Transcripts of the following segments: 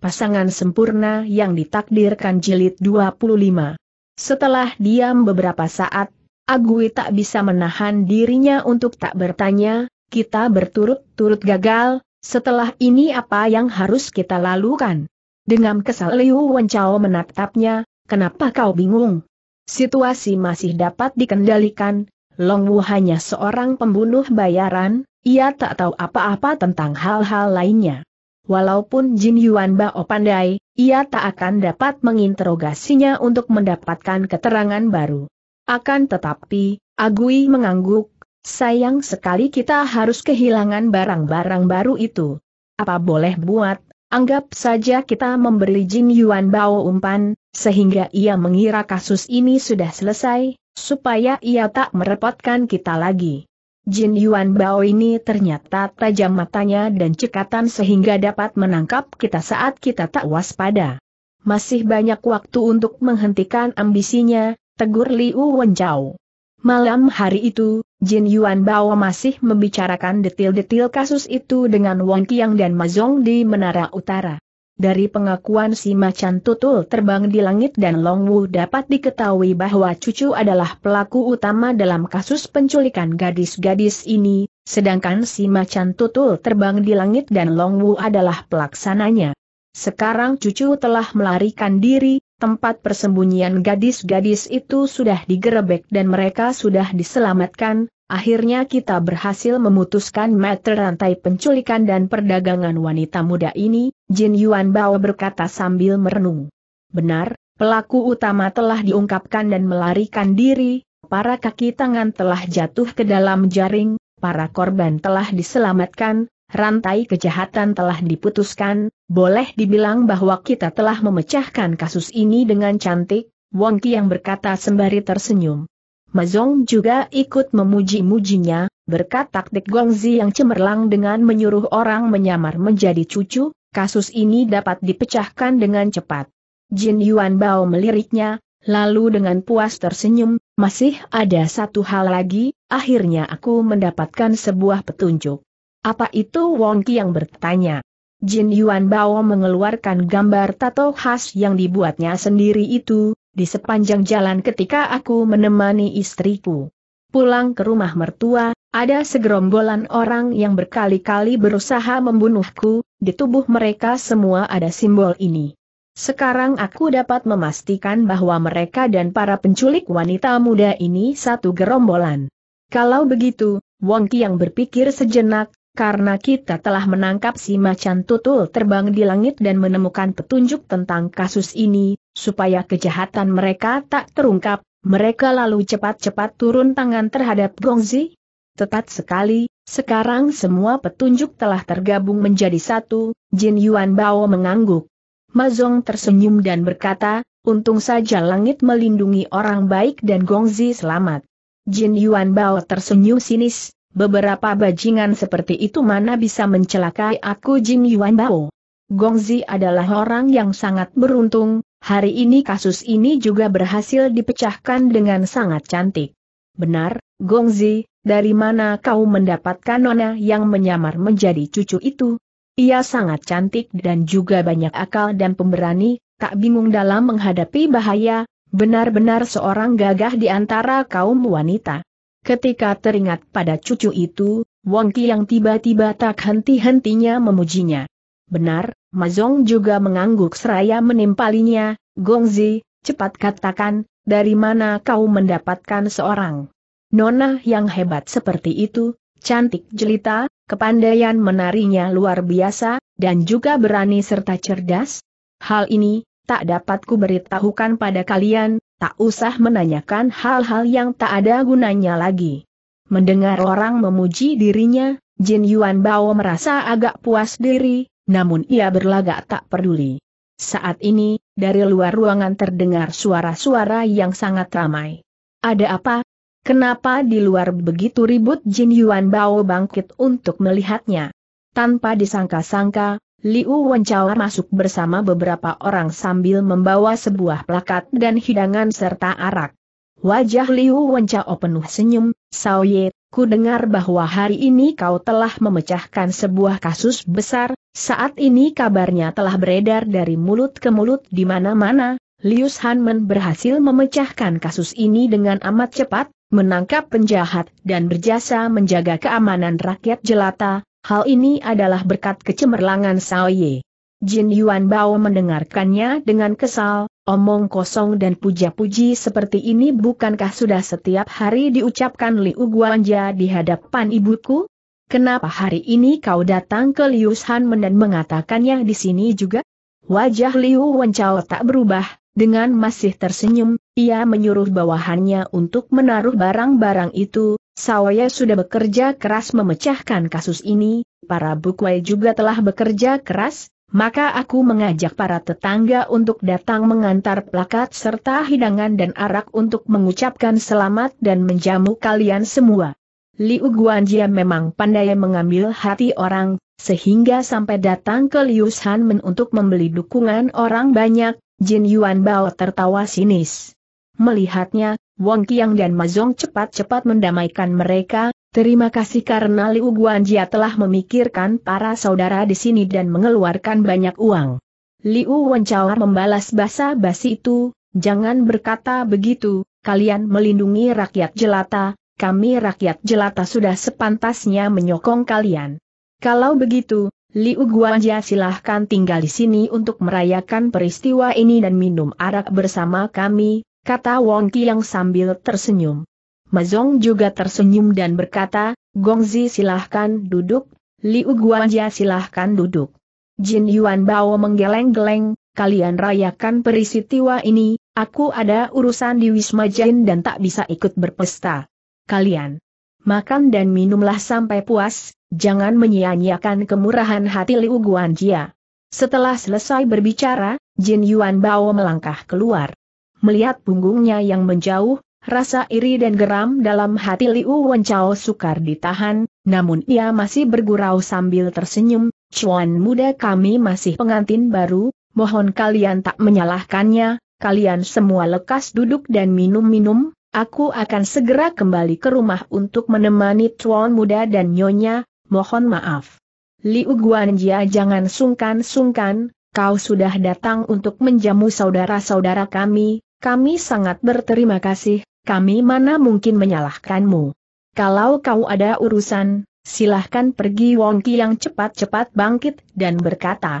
pasangan sempurna yang ditakdirkan jilid 25. Setelah diam beberapa saat, Agui tak bisa menahan dirinya untuk tak bertanya, kita berturut-turut gagal, setelah ini apa yang harus kita lakukan? Dengan kesal Liu Wencao menatapnya, kenapa kau bingung? Situasi masih dapat dikendalikan, Long Wu hanya seorang pembunuh bayaran, ia tak tahu apa-apa tentang hal-hal lainnya. Walaupun Jin Yuan Bao pandai, ia tak akan dapat menginterogasinya untuk mendapatkan keterangan baru. Akan tetapi, Agui mengangguk, sayang sekali kita harus kehilangan barang-barang baru itu. Apa boleh buat, anggap saja kita memberi Jin Yuan Bao umpan, sehingga ia mengira kasus ini sudah selesai, supaya ia tak merepotkan kita lagi. Jin Yuan Bao ini ternyata tajam matanya dan cekatan sehingga dapat menangkap kita saat kita tak waspada. Masih banyak waktu untuk menghentikan ambisinya, tegur Liu Wenjau. Malam hari itu, Jin Yuan Bao masih membicarakan detil-detil kasus itu dengan Wang Qiang dan Mazong di Menara Utara. Dari pengakuan si macan tutul terbang di langit dan Long Wu dapat diketahui bahwa cucu adalah pelaku utama dalam kasus penculikan gadis-gadis ini, sedangkan si macan tutul terbang di langit dan Long Wu adalah pelaksananya. Sekarang cucu telah melarikan diri, tempat persembunyian gadis-gadis itu sudah digerebek dan mereka sudah diselamatkan, akhirnya kita berhasil memutuskan meter rantai penculikan dan perdagangan wanita muda ini, Jin Yuan Bao berkata sambil merenung. Benar, pelaku utama telah diungkapkan dan melarikan diri, para kaki tangan telah jatuh ke dalam jaring, para korban telah diselamatkan, rantai kejahatan telah diputuskan, boleh dibilang bahwa kita telah memecahkan kasus ini dengan cantik, Wong yang berkata sembari tersenyum. Mazong juga ikut memuji-mujinya, berkat taktik Gongzi yang cemerlang dengan menyuruh orang menyamar menjadi cucu, kasus ini dapat dipecahkan dengan cepat. Jin Yuan Bao meliriknya, lalu dengan puas tersenyum, masih ada satu hal lagi, akhirnya aku mendapatkan sebuah petunjuk. Apa itu Wong Ki yang bertanya? Jin Yuan Bao mengeluarkan gambar tato khas yang dibuatnya sendiri itu, di sepanjang jalan ketika aku menemani istriku pulang ke rumah mertua, ada segerombolan orang yang berkali-kali berusaha membunuhku, di tubuh mereka semua ada simbol ini. Sekarang aku dapat memastikan bahwa mereka dan para penculik wanita muda ini satu gerombolan. Kalau begitu, Wongki yang berpikir sejenak, karena kita telah menangkap si macan tutul terbang di langit dan menemukan petunjuk tentang kasus ini, supaya kejahatan mereka tak terungkap, mereka lalu cepat-cepat turun tangan terhadap Gongzi. Tetap sekali, sekarang semua petunjuk telah tergabung menjadi satu, Jin Yuan Bao mengangguk. Mazong tersenyum dan berkata, untung saja langit melindungi orang baik dan Gongzi selamat. Jin Yuan Bao tersenyum sinis, beberapa bajingan seperti itu mana bisa mencelakai aku Jin Yuan Bao. Gongzi adalah orang yang sangat beruntung, Hari ini kasus ini juga berhasil dipecahkan dengan sangat cantik. Benar, Gongzi, dari mana kau mendapatkan nona yang menyamar menjadi cucu itu? Ia sangat cantik dan juga banyak akal dan pemberani, tak bingung dalam menghadapi bahaya, benar-benar seorang gagah di antara kaum wanita. Ketika teringat pada cucu itu, Wang Ki yang tiba-tiba tak henti-hentinya memujinya. Benar, Mazong juga mengangguk seraya menimpalinya, Gongzi, cepat katakan, dari mana kau mendapatkan seorang nona yang hebat seperti itu, cantik jelita, kepandaian menarinya luar biasa, dan juga berani serta cerdas? Hal ini, tak dapat ku beritahukan pada kalian, tak usah menanyakan hal-hal yang tak ada gunanya lagi. Mendengar orang memuji dirinya, Jin Yuan Bao merasa agak puas diri, namun ia berlagak tak peduli. Saat ini, dari luar ruangan terdengar suara-suara yang sangat ramai. Ada apa? Kenapa di luar begitu ribut Jin Yuan Bao bangkit untuk melihatnya? Tanpa disangka-sangka, Liu Wenchao masuk bersama beberapa orang sambil membawa sebuah plakat dan hidangan serta arak. Wajah Liu Wenchao penuh senyum, Sao Ye Ku dengar bahwa hari ini kau telah memecahkan sebuah kasus besar, saat ini kabarnya telah beredar dari mulut ke mulut di mana-mana, Lius Hanmen berhasil memecahkan kasus ini dengan amat cepat, menangkap penjahat dan berjasa menjaga keamanan rakyat jelata, hal ini adalah berkat kecemerlangan Sao Ye. Jin Yuan Bao mendengarkannya dengan kesal, Omong kosong dan puja-puji seperti ini bukankah sudah setiap hari diucapkan Liu Guanja di hadapan ibuku? Kenapa hari ini kau datang ke Liu Shanmen dan mengatakannya di sini juga? Wajah Liu Wenchao tak berubah, dengan masih tersenyum, ia menyuruh bawahannya untuk menaruh barang-barang itu, Sawaya sudah bekerja keras memecahkan kasus ini, para bukwai juga telah bekerja keras, maka aku mengajak para tetangga untuk datang mengantar plakat serta hidangan dan arak untuk mengucapkan selamat dan menjamu kalian semua. Liu Guanjia memang pandai mengambil hati orang, sehingga sampai datang ke Liu Shanmen untuk membeli dukungan orang banyak, Jin Yuan Bao tertawa sinis. Melihatnya, Wong Qiang dan Mazong cepat-cepat mendamaikan mereka, Terima kasih karena Liu Guanjia telah memikirkan para saudara di sini dan mengeluarkan banyak uang. Liu Wencawa membalas basa-basi itu, jangan berkata begitu, kalian melindungi rakyat jelata, kami rakyat jelata sudah sepantasnya menyokong kalian. Kalau begitu, Liu Guanjia silahkan tinggal di sini untuk merayakan peristiwa ini dan minum arak bersama kami, kata Wong Qiang sambil tersenyum. Mazong juga tersenyum dan berkata, Gongzi silahkan duduk, Liu Guanjia silahkan duduk. Jin Yuan Bao menggeleng-geleng, kalian rayakan peristiwa ini, aku ada urusan di Wisma Jin dan tak bisa ikut berpesta. Kalian makan dan minumlah sampai puas, jangan menyia-nyiakan kemurahan hati Liu Guanjia. Setelah selesai berbicara, Jin Yuan Bao melangkah keluar. Melihat punggungnya yang menjauh, Rasa iri dan geram dalam hati Liu Wencao sukar ditahan, namun ia masih bergurau sambil tersenyum, Cuan muda kami masih pengantin baru, mohon kalian tak menyalahkannya, kalian semua lekas duduk dan minum-minum, aku akan segera kembali ke rumah untuk menemani Cuan muda dan nyonya, mohon maaf. Liu Guanjia jangan sungkan-sungkan, kau sudah datang untuk menjamu saudara-saudara kami, kami sangat berterima kasih, kami mana mungkin menyalahkanmu. Kalau kau ada urusan, silahkan pergi Wongki yang cepat-cepat bangkit dan berkata.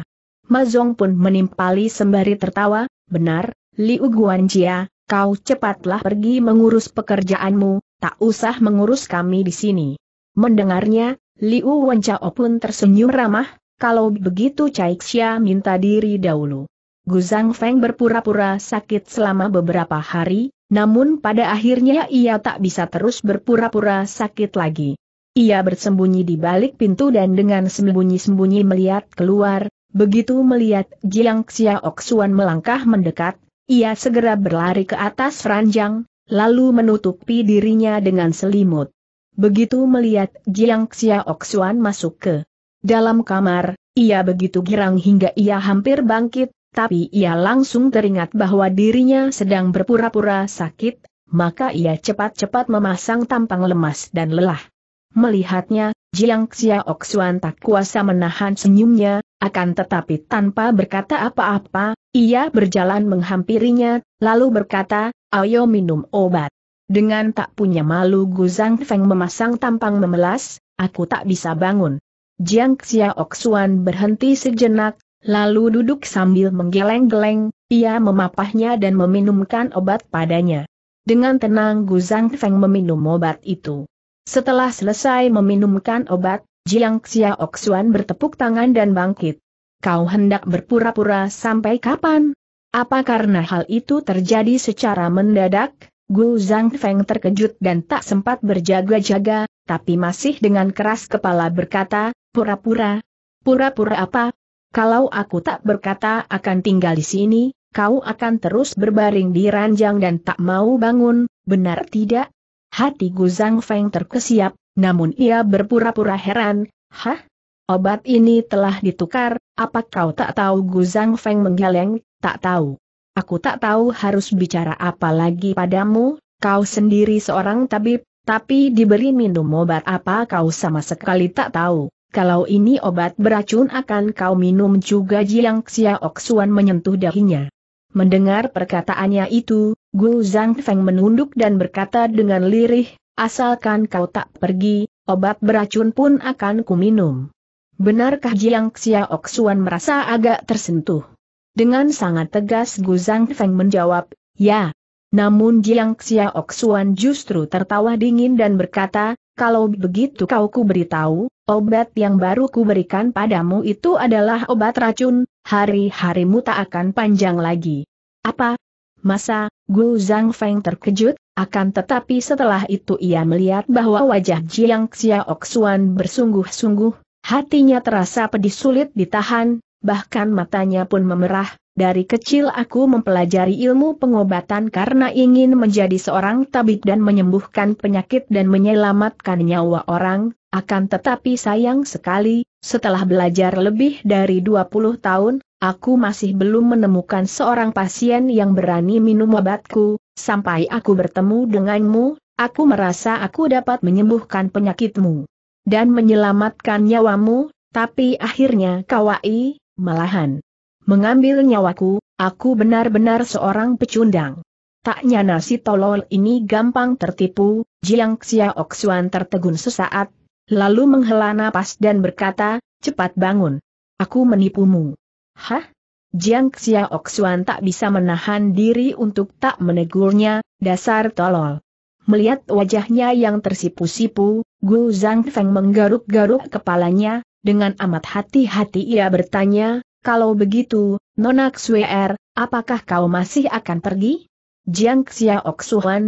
Mazong pun menimpali sembari tertawa, benar, Liu Guanjia, kau cepatlah pergi mengurus pekerjaanmu, tak usah mengurus kami di sini. Mendengarnya, Liu Wenchao pun tersenyum ramah, kalau begitu Caixia minta diri dahulu. Guzang Feng berpura-pura sakit selama beberapa hari, namun pada akhirnya ia tak bisa terus berpura-pura sakit lagi. Ia bersembunyi di balik pintu dan dengan sembunyi-sembunyi melihat keluar, begitu melihat Jiang Xiaok Xuan melangkah mendekat, ia segera berlari ke atas ranjang, lalu menutupi dirinya dengan selimut. Begitu melihat Jiang Xiaok Xuan masuk ke dalam kamar, ia begitu girang hingga ia hampir bangkit, tapi ia langsung teringat bahwa dirinya sedang berpura-pura sakit, maka ia cepat-cepat memasang tampang lemas dan lelah. Melihatnya, Jiang Xiaoxuan tak kuasa menahan senyumnya, akan tetapi tanpa berkata apa-apa, ia berjalan menghampirinya, lalu berkata, ayo minum obat. Dengan tak punya malu Gu Zhang Feng memasang tampang memelas, aku tak bisa bangun. Jiang Xiaoxuan berhenti sejenak, Lalu duduk sambil menggeleng-geleng, ia memapahnya dan meminumkan obat padanya. Dengan tenang Gu Zhang Feng meminum obat itu. Setelah selesai meminumkan obat, Jiang Xiaoxuan bertepuk tangan dan bangkit. Kau hendak berpura-pura sampai kapan? Apa karena hal itu terjadi secara mendadak? Gu Zhang Feng terkejut dan tak sempat berjaga-jaga, tapi masih dengan keras kepala berkata, pura-pura. Pura-pura apa? Kalau aku tak berkata akan tinggal di sini, kau akan terus berbaring di ranjang dan tak mau bangun, benar tidak? Hati Gu Zhang Feng terkesiap, namun ia berpura-pura heran, hah? Obat ini telah ditukar, apa kau tak tahu Gu Zhang Feng menggeleng, tak tahu. Aku tak tahu harus bicara apa lagi padamu, kau sendiri seorang tabib, tapi diberi minum obat apa kau sama sekali tak tahu kalau ini obat beracun akan kau minum juga Jiang Xiaoxuan menyentuh dahinya. Mendengar perkataannya itu, Gu Zhang Feng menunduk dan berkata dengan lirih, asalkan kau tak pergi, obat beracun pun akan minum. Benarkah Jiang Xiaoxuan merasa agak tersentuh? Dengan sangat tegas Gu Zhang Feng menjawab, ya. Namun Jiang Xiaoxuan justru tertawa dingin dan berkata, kalau begitu kau ku beritahu, obat yang baru ku berikan padamu itu adalah obat racun, hari-harimu tak akan panjang lagi. Apa? Masa, Gu Zhang Feng terkejut, akan tetapi setelah itu ia melihat bahwa wajah Jiang Xiaok Xuan bersungguh-sungguh, hatinya terasa pedih sulit ditahan, bahkan matanya pun memerah, dari kecil aku mempelajari ilmu pengobatan karena ingin menjadi seorang tabib dan menyembuhkan penyakit dan menyelamatkan nyawa orang, akan tetapi sayang sekali, setelah belajar lebih dari 20 tahun, aku masih belum menemukan seorang pasien yang berani minum obatku, sampai aku bertemu denganmu, aku merasa aku dapat menyembuhkan penyakitmu dan menyelamatkan nyawamu, tapi akhirnya kawai, malahan mengambil nyawaku, aku benar-benar seorang pecundang. Tak nyana si tolol ini gampang tertipu, Jiang Xiaoxuan tertegun sesaat, lalu menghela napas dan berkata, cepat bangun. Aku menipumu. Hah? Jiang Xiaoxuan tak bisa menahan diri untuk tak menegurnya, dasar tolol. Melihat wajahnya yang tersipu-sipu, Gu Zhang Feng menggaruk-garuk kepalanya, dengan amat hati-hati ia bertanya, kalau begitu, Nona Xuer, apakah kau masih akan pergi? Jiang Xiaok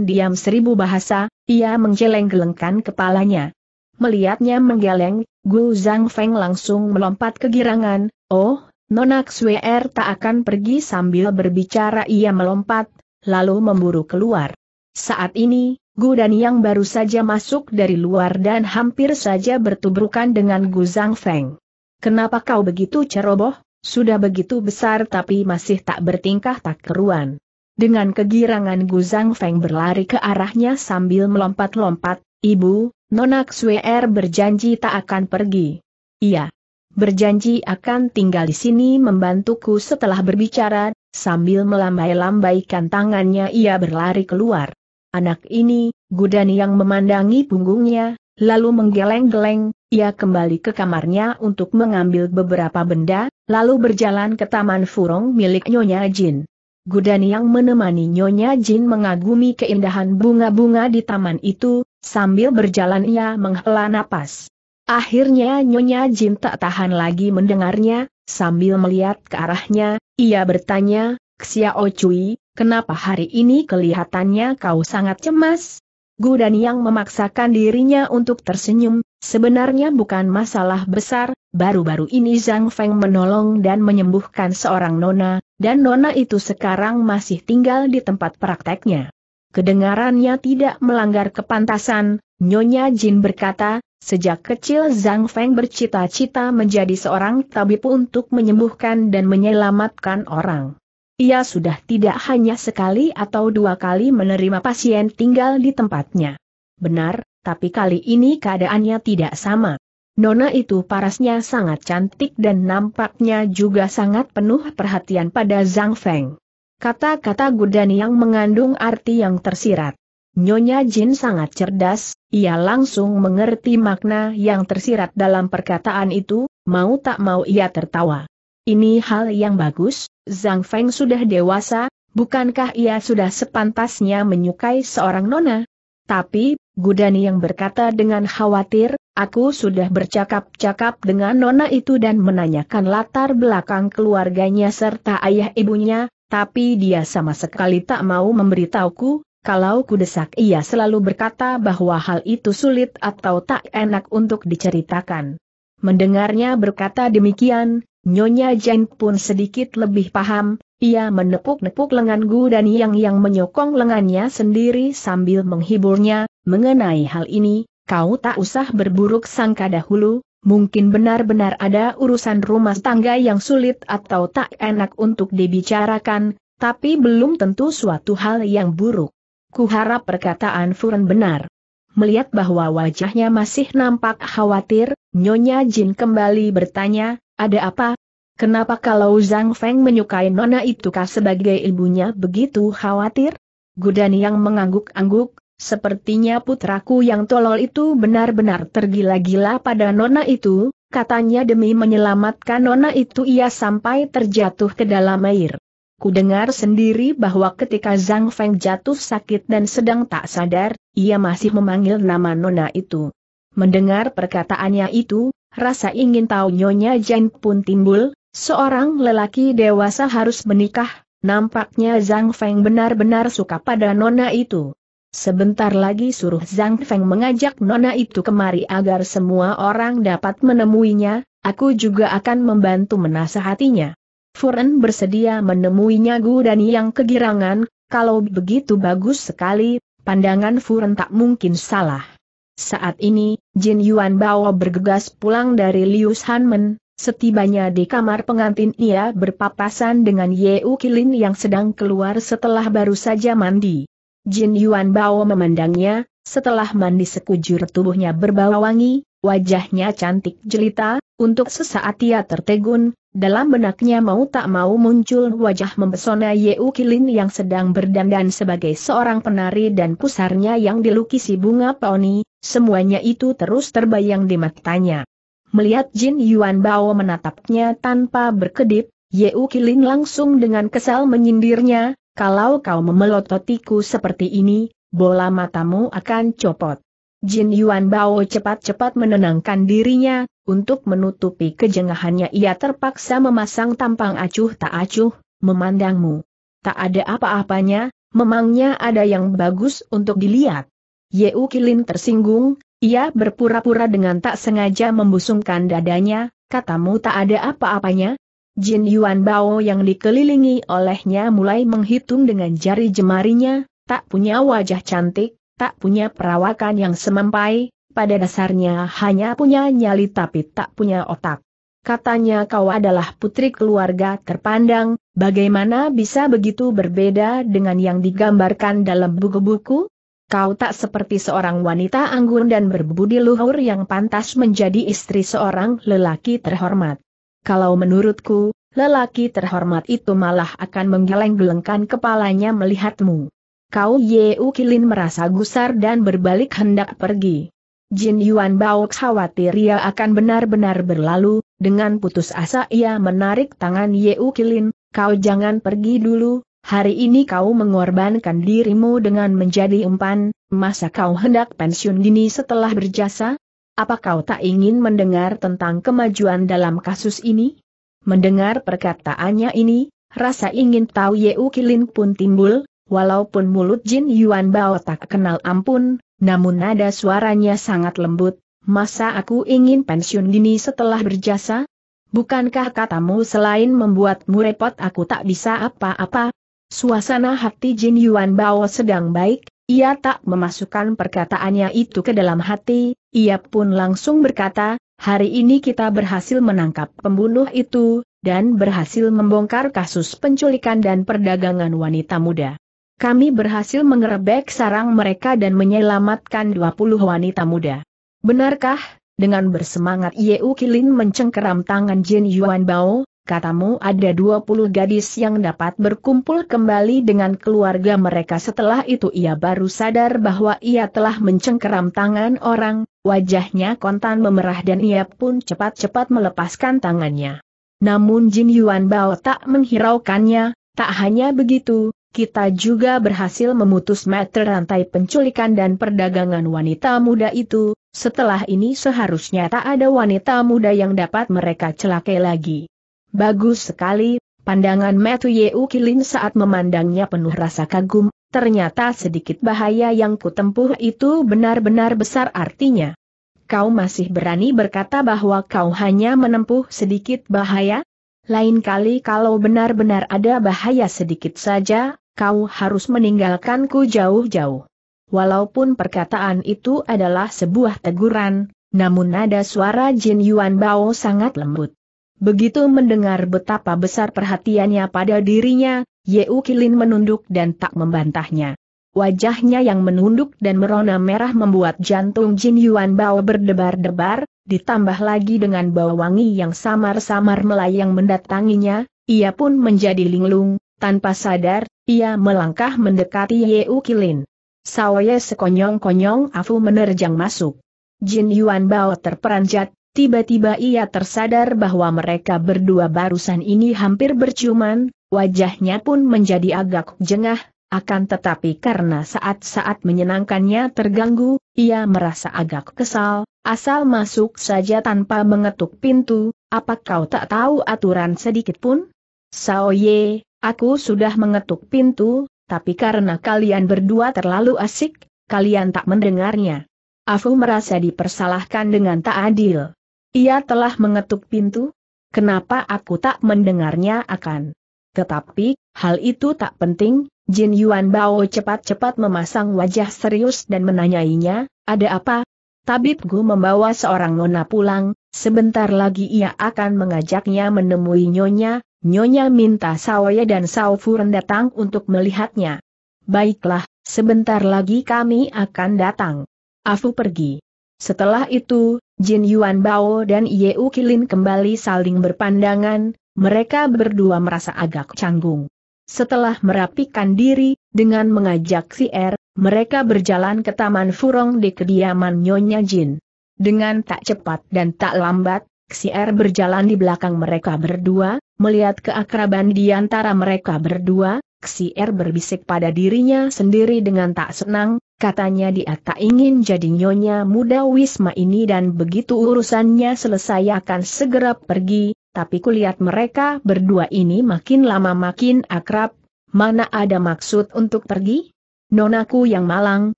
diam seribu bahasa, ia menggeleng-gelengkan kepalanya. Melihatnya menggeleng, Gu Zhang Feng langsung melompat kegirangan, oh, Nona Xuer tak akan pergi sambil berbicara ia melompat, lalu memburu keluar. Saat ini, Gu dan yang baru saja masuk dari luar dan hampir saja bertubrukan dengan Gu Zhang Feng. Kenapa kau begitu ceroboh? Sudah begitu besar tapi masih tak bertingkah tak keruan. Dengan kegirangan Guzang Feng berlari ke arahnya sambil melompat-lompat, Ibu, Nona Xuer berjanji tak akan pergi. Iya. Berjanji akan tinggal di sini membantuku setelah berbicara, sambil melambai-lambaikan tangannya ia berlari keluar. Anak ini, Gudani yang memandangi punggungnya, lalu menggeleng-geleng, ia kembali ke kamarnya untuk mengambil beberapa benda, lalu berjalan ke taman furong milik Nyonya Jin. Gudan yang menemani Nyonya Jin mengagumi keindahan bunga-bunga di taman itu, sambil berjalan ia menghela napas. Akhirnya Nyonya Jin tak tahan lagi mendengarnya, sambil melihat ke arahnya, ia bertanya, Xiao Cui, kenapa hari ini kelihatannya kau sangat cemas? Gudan yang memaksakan dirinya untuk tersenyum, Sebenarnya bukan masalah besar, baru-baru ini Zhang Feng menolong dan menyembuhkan seorang nona, dan nona itu sekarang masih tinggal di tempat prakteknya. Kedengarannya tidak melanggar kepantasan, Nyonya Jin berkata, sejak kecil Zhang Feng bercita-cita menjadi seorang tabib untuk menyembuhkan dan menyelamatkan orang. Ia sudah tidak hanya sekali atau dua kali menerima pasien tinggal di tempatnya. Benar, tapi kali ini keadaannya tidak sama. Nona itu parasnya sangat cantik dan nampaknya juga sangat penuh perhatian pada Zhang Feng. Kata-kata Gudan yang mengandung arti yang tersirat. Nyonya Jin sangat cerdas, ia langsung mengerti makna yang tersirat dalam perkataan itu, mau tak mau ia tertawa. Ini hal yang bagus, Zhang Feng sudah dewasa, bukankah ia sudah sepantasnya menyukai seorang nona? Tapi, Gudani yang berkata dengan khawatir, aku sudah bercakap-cakap dengan nona itu dan menanyakan latar belakang keluarganya serta ayah ibunya, tapi dia sama sekali tak mau memberitahuku, kalau kudesak ia selalu berkata bahwa hal itu sulit atau tak enak untuk diceritakan. Mendengarnya berkata demikian, Nyonya Jane pun sedikit lebih paham, ia menepuk-nepuk lengan Gudani yang yang menyokong lengannya sendiri sambil menghiburnya, Mengenai hal ini, kau tak usah berburuk sangka dahulu, Mungkin benar-benar ada urusan rumah tangga yang sulit atau tak enak untuk dibicarakan, tapi belum tentu suatu hal yang buruk. Kuharap perkataan Furen benar. Melihat bahwa wajahnya masih nampak khawatir, Nyonya Jin kembali bertanya, ada apa? Kenapa kalau Zhang Feng menyukai Nona itukah sebagai ibunya begitu khawatir? Gudani yang mengangguk-angguk, Sepertinya putraku yang tolol itu benar-benar tergila-gila pada nona itu, katanya demi menyelamatkan nona itu ia sampai terjatuh ke dalam air. Ku dengar sendiri bahwa ketika Zhang Feng jatuh sakit dan sedang tak sadar, ia masih memanggil nama nona itu. Mendengar perkataannya itu, rasa ingin tahu Nyonya Jen pun timbul, seorang lelaki dewasa harus menikah, nampaknya Zhang Feng benar-benar suka pada nona itu. Sebentar lagi suruh Zhang Feng mengajak nona itu kemari agar semua orang dapat menemuinya, aku juga akan membantu menasehatinya. Furen bersedia menemuinya Gu dan yang kegirangan, kalau begitu bagus sekali, pandangan Furen tak mungkin salah. Saat ini, Jin Yuan Bao bergegas pulang dari Liu Shanmen. Setibanya di kamar pengantin ia berpapasan dengan Ye Kilin yang sedang keluar setelah baru saja mandi. Jin Yuan Bao memandangnya, setelah mandi sekujur tubuhnya berbau wangi, wajahnya cantik jelita, untuk sesaat ia tertegun, dalam benaknya mau tak mau muncul wajah mempesona Yeu Kilin yang sedang berdandan sebagai seorang penari dan pusarnya yang dilukisi bunga peoni, semuanya itu terus terbayang di matanya. Melihat Jin Yuan Bao menatapnya tanpa berkedip, Yeu Kilin langsung dengan kesal menyindirnya, kalau kau memelototiku seperti ini, bola matamu akan copot. Jin Yuan Bao cepat-cepat menenangkan dirinya, untuk menutupi kejengahannya ia terpaksa memasang tampang acuh tak acuh, memandangmu. Tak ada apa-apanya, memangnya ada yang bagus untuk dilihat. U Kilin tersinggung, ia berpura-pura dengan tak sengaja membusungkan dadanya, katamu tak ada apa-apanya, Jin Yuan Bao yang dikelilingi olehnya mulai menghitung dengan jari jemarinya, tak punya wajah cantik, tak punya perawakan yang semampai, pada dasarnya hanya punya nyali tapi tak punya otak. Katanya kau adalah putri keluarga terpandang, bagaimana bisa begitu berbeda dengan yang digambarkan dalam buku-buku? Kau tak seperti seorang wanita anggun dan berbudi luhur yang pantas menjadi istri seorang lelaki terhormat. Kalau menurutku, lelaki terhormat itu malah akan menggeleng-gelengkan kepalanya melihatmu. Kau Yeu Kilin merasa gusar dan berbalik hendak pergi. Jin Yuan Bao khawatir ia akan benar-benar berlalu, dengan putus asa ia menarik tangan Yeu Kilin, kau jangan pergi dulu, hari ini kau mengorbankan dirimu dengan menjadi umpan, masa kau hendak pensiun dini setelah berjasa? Apa kau tak ingin mendengar tentang kemajuan dalam kasus ini? Mendengar perkataannya ini, rasa ingin tahu Yeu Kilin pun timbul, walaupun mulut Jin Yuan Bao tak kenal ampun, namun nada suaranya sangat lembut, masa aku ingin pensiun dini setelah berjasa? Bukankah katamu selain membuatmu repot aku tak bisa apa-apa? Suasana hati Jin Yuan Bao sedang baik, ia tak memasukkan perkataannya itu ke dalam hati, ia pun langsung berkata, hari ini kita berhasil menangkap pembunuh itu, dan berhasil membongkar kasus penculikan dan perdagangan wanita muda. Kami berhasil mengerebek sarang mereka dan menyelamatkan 20 wanita muda. Benarkah, dengan bersemangat Yeu Kilin mencengkeram tangan Jin Yuan Bao, katamu ada 20 gadis yang dapat berkumpul kembali dengan keluarga mereka setelah itu ia baru sadar bahwa ia telah mencengkeram tangan orang, wajahnya kontan memerah dan ia pun cepat-cepat melepaskan tangannya. Namun Jin Yuan Bao tak menghiraukannya, tak hanya begitu, kita juga berhasil memutus mata rantai penculikan dan perdagangan wanita muda itu, setelah ini seharusnya tak ada wanita muda yang dapat mereka celakai lagi. Bagus sekali, pandangan Matthew Yeu Kilin saat memandangnya penuh rasa kagum, ternyata sedikit bahaya yang kutempuh itu benar-benar besar artinya. Kau masih berani berkata bahwa kau hanya menempuh sedikit bahaya? Lain kali kalau benar-benar ada bahaya sedikit saja, kau harus meninggalkanku jauh-jauh. Walaupun perkataan itu adalah sebuah teguran, namun nada suara Jin Yuan Bao sangat lembut. Begitu mendengar betapa besar perhatiannya pada dirinya, Yeu Kilin menunduk dan tak membantahnya. Wajahnya yang menunduk dan merona merah membuat jantung Jin Yuan Bao berdebar-debar, ditambah lagi dengan bau wangi yang samar-samar melayang mendatanginya, ia pun menjadi linglung, tanpa sadar, ia melangkah mendekati Yeu Kilin. Sawaya sekonyong-konyong Afu menerjang masuk. Jin Yuan Bao terperanjat, Tiba-tiba ia tersadar bahwa mereka berdua barusan ini hampir berciuman, wajahnya pun menjadi agak jengah, akan tetapi karena saat-saat menyenangkannya terganggu, ia merasa agak kesal, asal masuk saja tanpa mengetuk pintu, apa kau tak tahu aturan sedikit pun? Sao Ye, aku sudah mengetuk pintu, tapi karena kalian berdua terlalu asik, kalian tak mendengarnya. Afu merasa dipersalahkan dengan tak adil. Ia telah mengetuk pintu? Kenapa aku tak mendengarnya akan? Tetapi, hal itu tak penting, Jin Yuan Bao cepat-cepat memasang wajah serius dan menanyainya, ada apa? Tabib Gu membawa seorang nona pulang, sebentar lagi ia akan mengajaknya menemui nyonya, nyonya minta Sawaya dan Sao Furen datang untuk melihatnya. Baiklah, sebentar lagi kami akan datang. Afu pergi. Setelah itu, Jin Yuan Bao dan Ye U Kilin kembali saling berpandangan, mereka berdua merasa agak canggung. Setelah merapikan diri, dengan mengajak si Er, mereka berjalan ke Taman Furong di kediaman Nyonya Jin. Dengan tak cepat dan tak lambat, si Er berjalan di belakang mereka berdua, melihat keakraban di antara mereka berdua, si Er berbisik pada dirinya sendiri dengan tak senang, Katanya dia tak ingin jadi nyonya muda Wisma ini dan begitu urusannya selesai akan segera pergi, tapi kulihat mereka berdua ini makin lama makin akrab, mana ada maksud untuk pergi? Nonaku yang malang,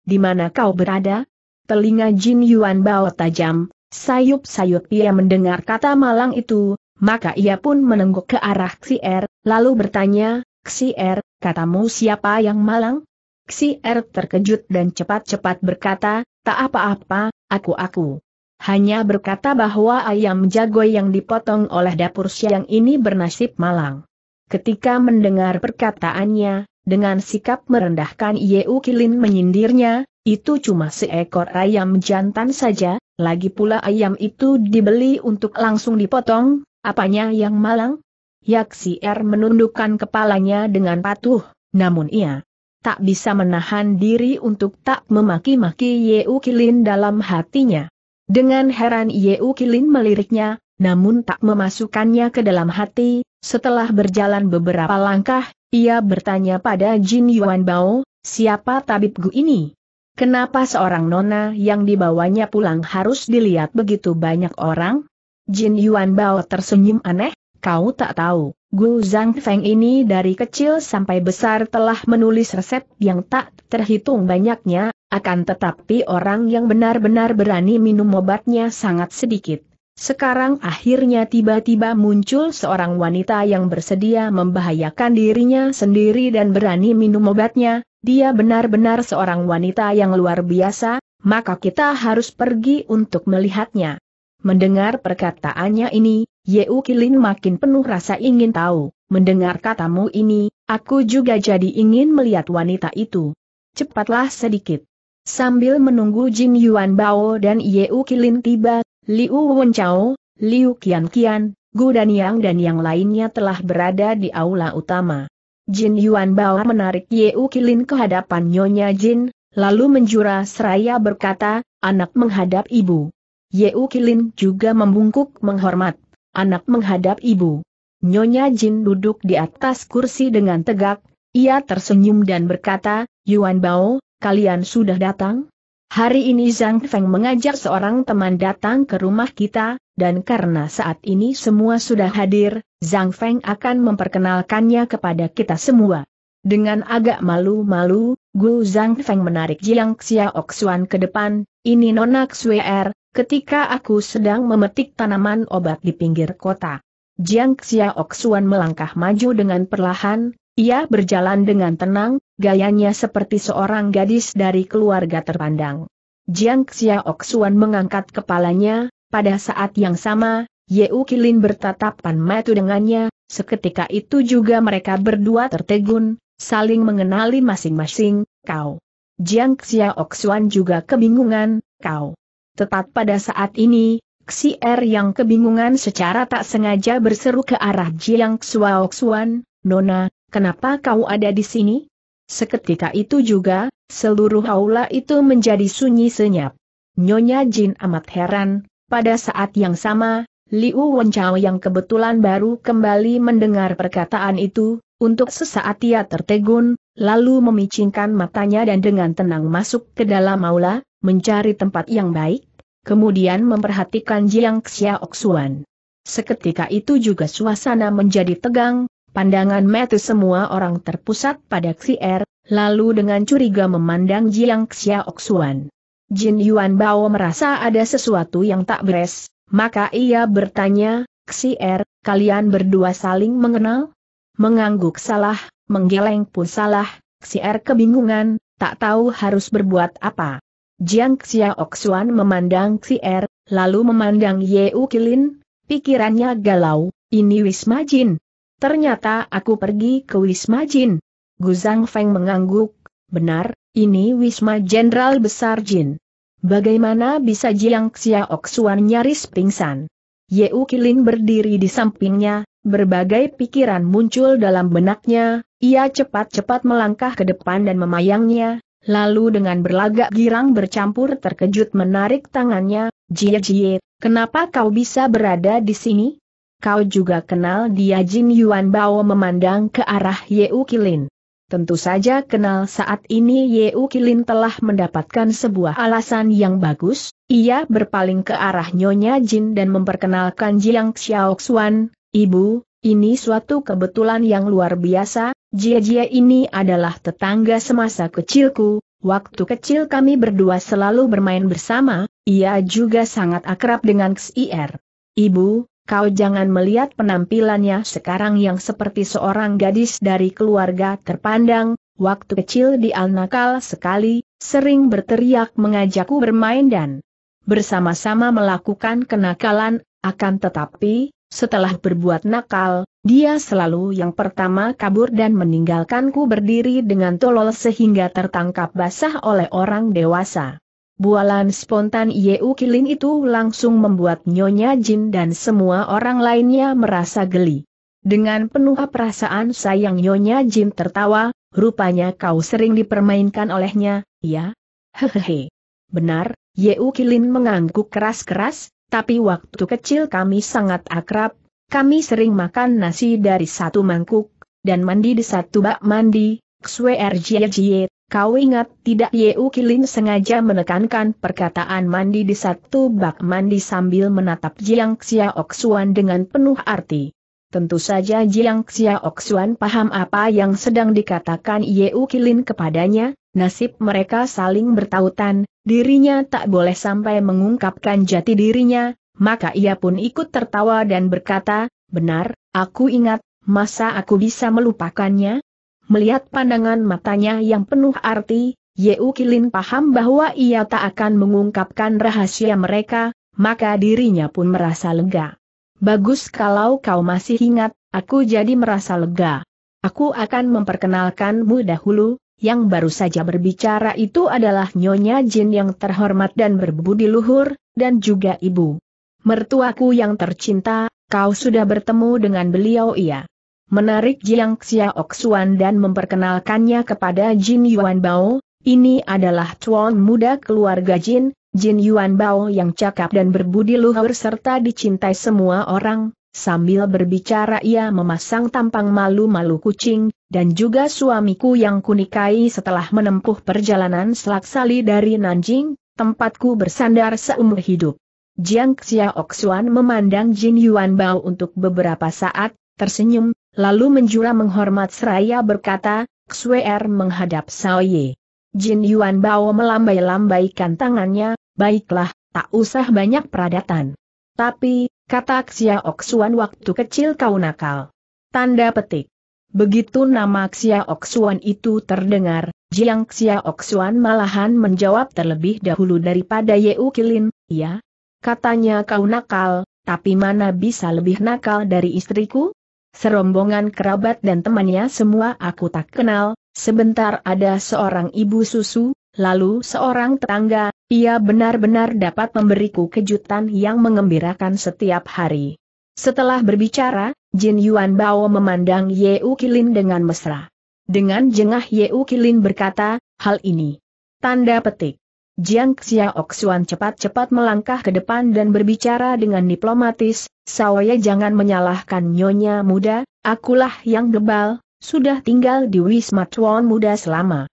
di mana kau berada? Telinga Jin Yuan bawa tajam, sayup-sayup ia mendengar kata malang itu, maka ia pun menengok ke arah Xier, lalu bertanya, Xier, katamu siapa yang malang? Xi Er terkejut dan cepat-cepat berkata, tak apa-apa, aku-aku. Hanya berkata bahwa ayam jago yang dipotong oleh dapur siang ini bernasib malang. Ketika mendengar perkataannya, dengan sikap merendahkan Yeu Kilin menyindirnya, itu cuma seekor ayam jantan saja, lagi pula ayam itu dibeli untuk langsung dipotong, apanya yang malang? Yaksi R er menundukkan kepalanya dengan patuh, namun ia tak bisa menahan diri untuk tak memaki-maki Yeu Kilin dalam hatinya. Dengan heran Yeu Kilin meliriknya, namun tak memasukkannya ke dalam hati, setelah berjalan beberapa langkah, ia bertanya pada Jin Yuan Bao, siapa tabib Gu ini? Kenapa seorang nona yang dibawanya pulang harus dilihat begitu banyak orang? Jin Yuan Bao tersenyum aneh, Kau tak tahu, Gu Zhang Feng ini dari kecil sampai besar telah menulis resep yang tak terhitung banyaknya, akan tetapi orang yang benar-benar berani minum obatnya sangat sedikit. Sekarang akhirnya tiba-tiba muncul seorang wanita yang bersedia membahayakan dirinya sendiri dan berani minum obatnya, dia benar-benar seorang wanita yang luar biasa, maka kita harus pergi untuk melihatnya. Mendengar perkataannya ini, Yeu Kilin makin penuh rasa ingin tahu, mendengar katamu ini, aku juga jadi ingin melihat wanita itu. Cepatlah sedikit. Sambil menunggu Jin Yuan Bao dan Yeu Kilin tiba, Liu Wenchao, Liu Qian Qian, Gu dan Yang dan yang lainnya telah berada di aula utama. Jin Yuan Bao menarik Yeu Kilin ke hadapan Nyonya Jin, lalu menjura seraya berkata, anak menghadap ibu. Yeu Kilin juga membungkuk menghormat anak menghadap ibu. Nyonya Jin duduk di atas kursi dengan tegak, ia tersenyum dan berkata, Yuan Bao, kalian sudah datang? Hari ini Zhang Feng mengajak seorang teman datang ke rumah kita, dan karena saat ini semua sudah hadir, Zhang Feng akan memperkenalkannya kepada kita semua. Dengan agak malu-malu, Gu Zhang Feng menarik Jiang Xiaok Xuan ke depan, ini Nona Xuer, ketika aku sedang memetik tanaman obat di pinggir kota. Jiang Xiaok Xuan melangkah maju dengan perlahan, ia berjalan dengan tenang, gayanya seperti seorang gadis dari keluarga terpandang. Jiang Xiaok Xuan mengangkat kepalanya, pada saat yang sama, Ye Kilin bertatapan mata dengannya, seketika itu juga mereka berdua tertegun, saling mengenali masing-masing, kau. Jiang Xiaoxuan juga kebingungan, kau. Tetap pada saat ini, Xier yang kebingungan secara tak sengaja berseru ke arah Jiang Xiaoxuan, Nona, kenapa kau ada di sini? Seketika itu juga, seluruh aula itu menjadi sunyi senyap. Nyonya Jin amat heran, pada saat yang sama, Liu Wenchao yang kebetulan baru kembali mendengar perkataan itu, untuk sesaat ia tertegun, lalu memicingkan matanya dan dengan tenang masuk ke dalam aula, mencari tempat yang baik, kemudian memperhatikan Jiang Xiaoxuan. Seketika itu juga suasana menjadi tegang, pandangan mata semua orang terpusat pada Xier, lalu dengan curiga memandang Jiang Xiaoxuan. Jin Yuan Bao merasa ada sesuatu yang tak beres, maka ia bertanya, Xier, kalian berdua saling mengenal? Mengangguk salah, menggeleng pun salah, R kebingungan, tak tahu harus berbuat apa. Jiang Xia Oksuan memandang R, lalu memandang Ye Ukilin, pikirannya galau, ini Wisma Jin. Ternyata aku pergi ke Wisma Jin. Zhang Feng mengangguk, benar, ini Wisma Jenderal Besar Jin. Bagaimana bisa Jiang Xia nyaris pingsan? Yeu Kilin berdiri di sampingnya, berbagai pikiran muncul dalam benaknya, ia cepat-cepat melangkah ke depan dan memayangnya, lalu dengan berlagak girang bercampur terkejut menarik tangannya, Jie Jie, kenapa kau bisa berada di sini? Kau juga kenal dia Jin Yuan Bao memandang ke arah Yeu Kilin. Tentu saja kenal saat ini Yeu Kilin telah mendapatkan sebuah alasan yang bagus, ia berpaling ke arah Nyonya Jin dan memperkenalkan Jiang Xiao Xuan, Ibu, ini suatu kebetulan yang luar biasa, Jia-Jia ini adalah tetangga semasa kecilku, waktu kecil kami berdua selalu bermain bersama, ia juga sangat akrab dengan Xir. Er. Ibu, kau jangan melihat penampilannya sekarang yang seperti seorang gadis dari keluarga terpandang, waktu kecil dia nakal sekali, sering berteriak mengajakku bermain dan bersama-sama melakukan kenakalan, akan tetapi, setelah berbuat nakal, dia selalu yang pertama kabur dan meninggalkanku berdiri dengan tolol sehingga tertangkap basah oleh orang dewasa. Bualan spontan Yeu Kilin itu langsung membuat Nyonya Jin dan semua orang lainnya merasa geli. Dengan penuh perasaan sayang Nyonya Jin tertawa, rupanya kau sering dipermainkan olehnya, ya? Hehehe. Benar, Yeu Kilin mengangguk keras-keras, tapi waktu kecil kami sangat akrab, kami sering makan nasi dari satu mangkuk, dan mandi di satu bak mandi, Jie, kau ingat tidak Yeu Kilin sengaja menekankan perkataan mandi di satu bak mandi sambil menatap Jiang Xiaoxuan dengan penuh arti. Tentu saja Jiang Xiaoxuan paham apa yang sedang dikatakan Yeu Kilin kepadanya, nasib mereka saling bertautan, dirinya tak boleh sampai mengungkapkan jati dirinya, maka ia pun ikut tertawa dan berkata, benar, aku ingat, masa aku bisa melupakannya? Melihat pandangan matanya yang penuh arti, Yeu Kilin paham bahwa ia tak akan mengungkapkan rahasia mereka, maka dirinya pun merasa lega. Bagus kalau kau masih ingat, aku jadi merasa lega. Aku akan memperkenalkanmu dahulu, yang baru saja berbicara itu adalah Nyonya Jin yang terhormat dan berbudi luhur, dan juga ibu. Mertuaku yang tercinta, kau sudah bertemu dengan beliau ia. Menarik Jiang Xiaok Xuan dan memperkenalkannya kepada Jin Yuan Bao, ini adalah tuan muda keluarga Jin, Jin Yuan Bao yang cakap dan berbudi luhur serta dicintai semua orang, sambil berbicara ia memasang tampang malu-malu kucing, dan juga suamiku yang kunikai setelah menempuh perjalanan selaksali dari Nanjing, tempatku bersandar seumur hidup. Jiang Xiaoxuan memandang Jin Yuan Bao untuk beberapa saat, tersenyum, lalu menjura menghormat seraya berkata, Xuer menghadap Sao Ye. Jin Yuan Bao melambai-lambaikan tangannya, baiklah, tak usah banyak peradatan. Tapi, kata Xiaoxuan waktu kecil kau nakal. Tanda petik. Begitu nama Xiaoxuan itu terdengar, Jiang Oksuan malahan menjawab terlebih dahulu daripada Ye Ukilin, ya? Katanya kau nakal, tapi mana bisa lebih nakal dari istriku? Serombongan kerabat dan temannya semua aku tak kenal, sebentar ada seorang ibu susu, lalu seorang tetangga, ia benar-benar dapat memberiku kejutan yang mengembirakan setiap hari. Setelah berbicara, Jin Yuan Bao memandang U Kilin dengan mesra. Dengan jengah U Kilin berkata, hal ini. Tanda petik. Jiang Xiaok Xuan cepat-cepat melangkah ke depan dan berbicara dengan diplomatis, Sawaya jangan menyalahkan nyonya muda, akulah yang debal, sudah tinggal di Wisma Chuan muda selama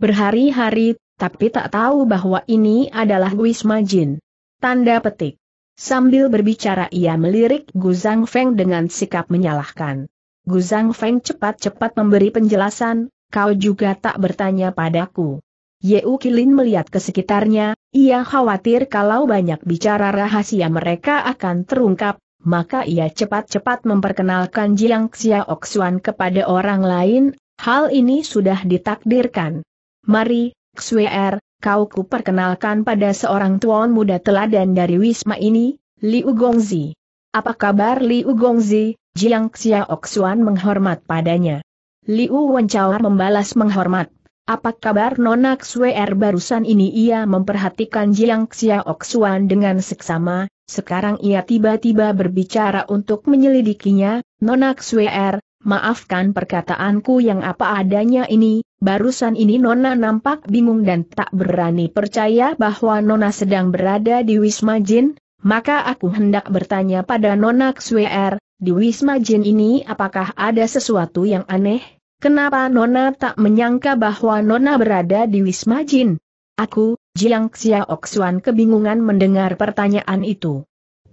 berhari-hari, tapi tak tahu bahwa ini adalah Wisma Jin. Tanda petik. Sambil berbicara ia melirik Gu Zhang Feng dengan sikap menyalahkan. Gu Zhang Feng cepat-cepat memberi penjelasan, kau juga tak bertanya padaku. Ye Kilin melihat ke sekitarnya, ia khawatir kalau banyak bicara rahasia mereka akan terungkap, maka ia cepat-cepat memperkenalkan Jiang Xiaoxuan Oksuan kepada orang lain, hal ini sudah ditakdirkan. Mari, Xuer, er, kau ku perkenalkan pada seorang tuan muda teladan dari Wisma ini, Liu Gongzi. Apa kabar Liu Gongzi? Jiang Xiaoxuan menghormat padanya. Liu Wencao membalas menghormat. Apa kabar Nona Xuer barusan ini ia memperhatikan Jiang Xiaoxuan dengan seksama, sekarang ia tiba-tiba berbicara untuk menyelidikinya, Nona Xuer, maafkan perkataanku yang apa adanya ini, Barusan ini Nona nampak bingung dan tak berani percaya bahwa Nona sedang berada di Wisma Jin, maka aku hendak bertanya pada Nona Xwer, di Wisma Jin ini apakah ada sesuatu yang aneh? Kenapa Nona tak menyangka bahwa Nona berada di Wisma Jin? Aku, Jiang Xiaoxuan kebingungan mendengar pertanyaan itu.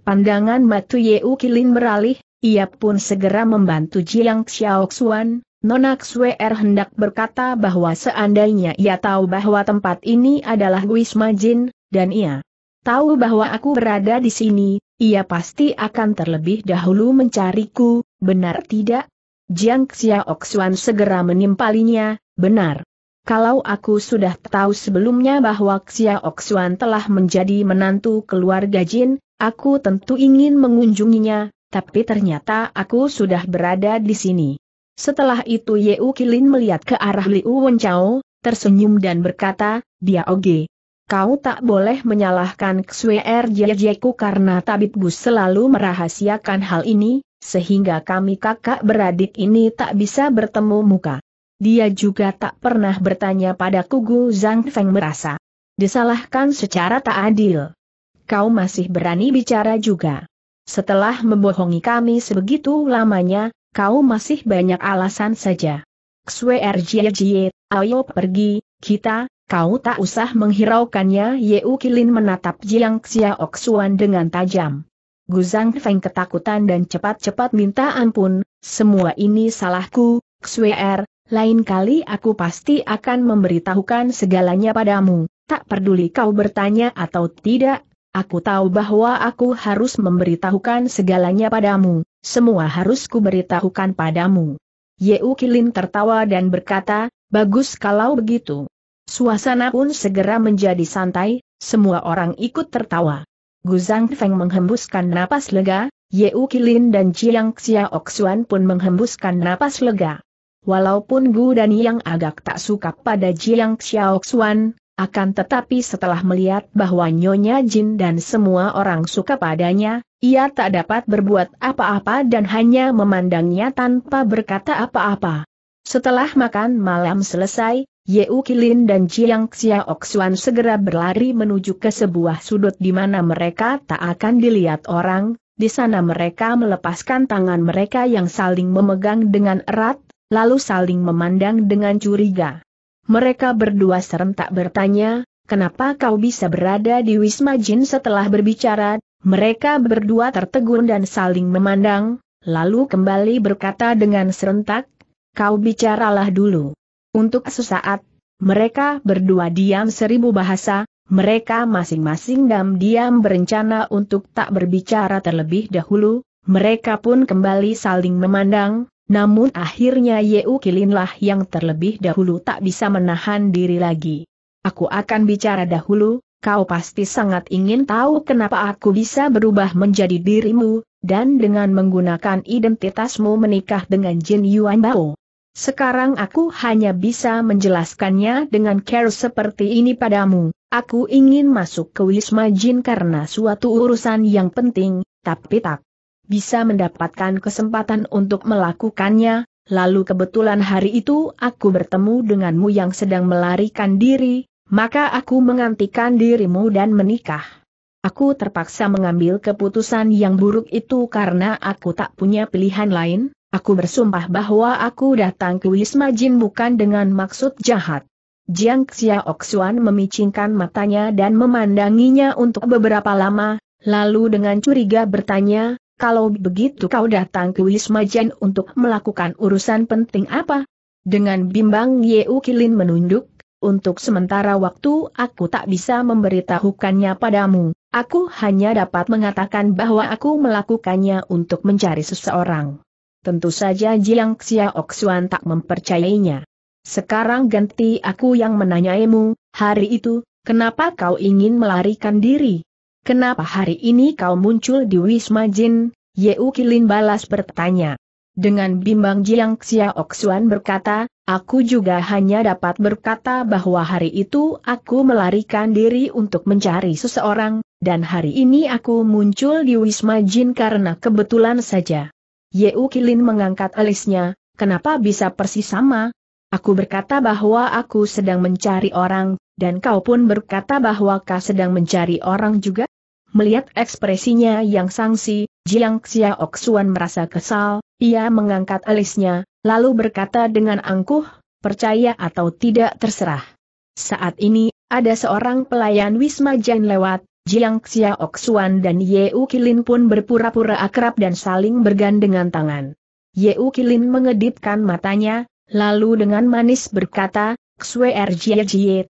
Pandangan Matu Yeu Kilin beralih, ia pun segera membantu Jiang Xiaoxuan, Nona Xuer hendak berkata bahwa seandainya ia tahu bahwa tempat ini adalah wisma Jin, dan ia tahu bahwa aku berada di sini, ia pasti akan terlebih dahulu mencariku, benar tidak? Jiang Xiaoxuan segera menimpalinya, benar. Kalau aku sudah tahu sebelumnya bahwa Xiaoxuan telah menjadi menantu keluarga Jin, aku tentu ingin mengunjunginya, tapi ternyata aku sudah berada di sini. Setelah itu Yeu Kilin melihat ke arah Liu Wenchao, tersenyum dan berkata, dia oge. Kau tak boleh menyalahkan Ksuer Jejeku karena Tabib Gus selalu merahasiakan hal ini, sehingga kami kakak beradik ini tak bisa bertemu muka. Dia juga tak pernah bertanya pada Kugu Zhang Feng merasa disalahkan secara tak adil. Kau masih berani bicara juga. Setelah membohongi kami sebegitu lamanya, kau masih banyak alasan saja. Xuer Jie Jie, ayo pergi, kita, kau tak usah menghiraukannya Yeu Kilin menatap Jiang Xiaoxuan dengan tajam. Gu Zhang Feng ketakutan dan cepat-cepat minta ampun, semua ini salahku, Xuer, er. lain kali aku pasti akan memberitahukan segalanya padamu, tak peduli kau bertanya atau tidak, aku tahu bahwa aku harus memberitahukan segalanya padamu semua harus kuberitahukan padamu. Yeu Kilin tertawa dan berkata, bagus kalau begitu. Suasana pun segera menjadi santai, semua orang ikut tertawa. Guzang Feng menghembuskan napas lega, Yeu Kilin dan Jiang Xiaoxuan pun menghembuskan napas lega. Walaupun Gu dan Yang agak tak suka pada Jiang Xiaoxuan, akan tetapi setelah melihat bahwa Nyonya Jin dan semua orang suka padanya, ia tak dapat berbuat apa-apa dan hanya memandangnya tanpa berkata apa-apa. Setelah makan malam selesai, Ye Kilin dan Jiang Xiaoxuan segera berlari menuju ke sebuah sudut di mana mereka tak akan dilihat orang, di sana mereka melepaskan tangan mereka yang saling memegang dengan erat, lalu saling memandang dengan curiga mereka berdua serentak bertanya, kenapa kau bisa berada di Wisma Jin setelah berbicara, mereka berdua tertegun dan saling memandang, lalu kembali berkata dengan serentak, kau bicaralah dulu. Untuk sesaat, mereka berdua diam seribu bahasa, mereka masing-masing diam-diam berencana untuk tak berbicara terlebih dahulu, mereka pun kembali saling memandang, namun akhirnya Yeu Kilinlah yang terlebih dahulu tak bisa menahan diri lagi. Aku akan bicara dahulu, kau pasti sangat ingin tahu kenapa aku bisa berubah menjadi dirimu, dan dengan menggunakan identitasmu menikah dengan Jin Yuan Bao. Sekarang aku hanya bisa menjelaskannya dengan care seperti ini padamu. Aku ingin masuk ke Wisma Jin karena suatu urusan yang penting, tapi tak bisa mendapatkan kesempatan untuk melakukannya, lalu kebetulan hari itu aku bertemu denganmu yang sedang melarikan diri, maka aku mengantikan dirimu dan menikah. Aku terpaksa mengambil keputusan yang buruk itu karena aku tak punya pilihan lain, aku bersumpah bahwa aku datang ke Wisma Jin bukan dengan maksud jahat. Jiang Xiaoxuan memicingkan matanya dan memandanginya untuk beberapa lama, lalu dengan curiga bertanya, kalau begitu kau datang ke Wisma Jen untuk melakukan urusan penting apa? Dengan bimbang Yeu Kilin menunduk, untuk sementara waktu aku tak bisa memberitahukannya padamu, aku hanya dapat mengatakan bahwa aku melakukannya untuk mencari seseorang. Tentu saja Jiang Xiaok Xuan tak mempercayainya. Sekarang ganti aku yang menanyaimu, hari itu, kenapa kau ingin melarikan diri? Kenapa hari ini kau muncul di Wisma Jin? Yeu Kilin balas bertanya. Dengan bimbang Jiang Xiaoxuan berkata, aku juga hanya dapat berkata bahwa hari itu aku melarikan diri untuk mencari seseorang, dan hari ini aku muncul di Wisma Jin karena kebetulan saja. Yeu Kilin mengangkat alisnya, kenapa bisa persis sama? Aku berkata bahwa aku sedang mencari orang, dan kau pun berkata bahwa kau sedang mencari orang juga? Melihat ekspresinya yang sangsi, Jiang Xiaok Xuan merasa kesal, ia mengangkat alisnya, lalu berkata dengan angkuh, percaya atau tidak terserah. Saat ini, ada seorang pelayan Wisma Jain lewat, Jiang Xiaok Xuan dan U Kilin pun berpura-pura akrab dan saling bergandengan tangan. U Kilin mengedipkan matanya, lalu dengan manis berkata, Xue er Jie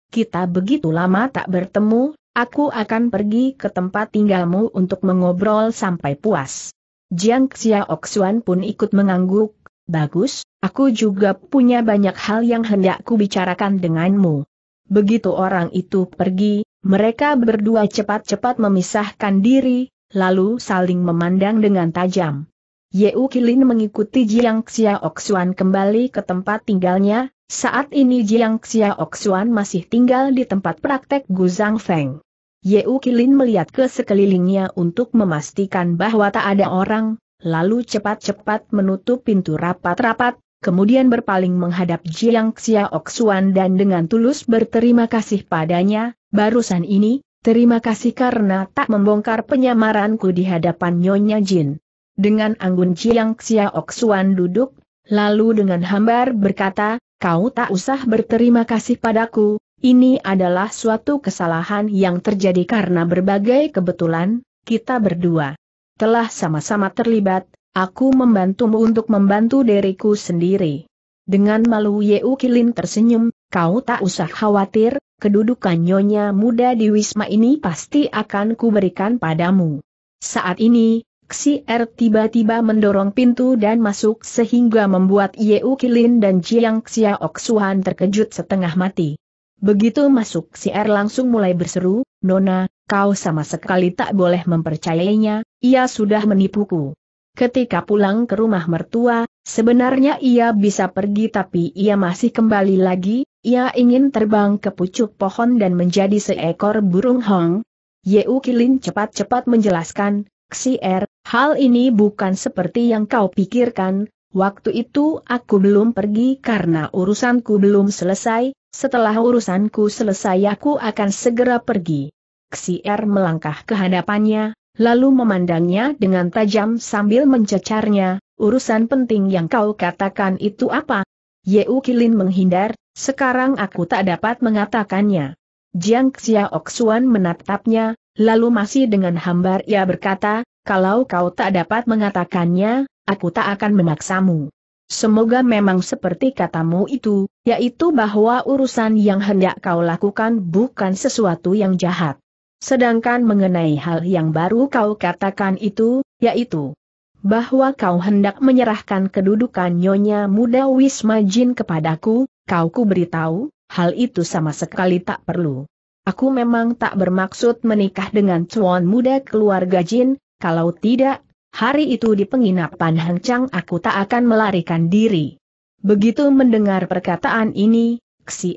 kita begitu lama tak bertemu, aku akan pergi ke tempat tinggalmu untuk mengobrol sampai puas. Jiang Xiaoxuan pun ikut mengangguk, bagus, aku juga punya banyak hal yang hendak ku bicarakan denganmu. Begitu orang itu pergi, mereka berdua cepat-cepat memisahkan diri, lalu saling memandang dengan tajam. Yeu Kilin mengikuti Jiang Xiaoxuan kembali ke tempat tinggalnya, saat ini Jiang Xiaoxuan masih tinggal di tempat praktek Gu Zhang Feng. Ye Kilin melihat ke sekelilingnya untuk memastikan bahwa tak ada orang, lalu cepat-cepat menutup pintu rapat-rapat, kemudian berpaling menghadap Jiang Xiaoxuan dan dengan tulus berterima kasih padanya, barusan ini, terima kasih karena tak membongkar penyamaranku di hadapan Nyonya Jin. Dengan anggun Jiang Xiaoxuan duduk, lalu dengan hambar berkata, kau tak usah berterima kasih padaku, ini adalah suatu kesalahan yang terjadi karena berbagai kebetulan, kita berdua telah sama-sama terlibat, aku membantumu untuk membantu diriku sendiri. Dengan malu Yeu Kilin tersenyum, kau tak usah khawatir, kedudukan nyonya muda di Wisma ini pasti akan kuberikan padamu. Saat ini, Er tiba-tiba mendorong pintu dan masuk sehingga membuat U Kilin dan Jiang Xiaok Suhan terkejut setengah mati. Begitu masuk Er langsung mulai berseru, Nona, kau sama sekali tak boleh mempercayainya, ia sudah menipuku. Ketika pulang ke rumah mertua, sebenarnya ia bisa pergi tapi ia masih kembali lagi, ia ingin terbang ke pucuk pohon dan menjadi seekor burung hong. U Kilin cepat-cepat menjelaskan, Xier, hal ini bukan seperti yang kau pikirkan, waktu itu aku belum pergi karena urusanku belum selesai, setelah urusanku selesai aku akan segera pergi. Xier melangkah ke hadapannya, lalu memandangnya dengan tajam sambil mencecarnya, urusan penting yang kau katakan itu apa? Yeu Kilin menghindar, sekarang aku tak dapat mengatakannya. Jiang Xiaoxuan menatapnya, Lalu masih dengan hambar ia berkata, kalau kau tak dapat mengatakannya, aku tak akan memaksamu. Semoga memang seperti katamu itu, yaitu bahwa urusan yang hendak kau lakukan bukan sesuatu yang jahat. Sedangkan mengenai hal yang baru kau katakan itu, yaitu bahwa kau hendak menyerahkan kedudukan Nyonya Muda Wisma Jin kepadaku, kau ku beritahu, hal itu sama sekali tak perlu. Aku memang tak bermaksud menikah dengan cuan muda keluarga Jin, kalau tidak, hari itu di penginapan Hang Chang aku tak akan melarikan diri. Begitu mendengar perkataan ini,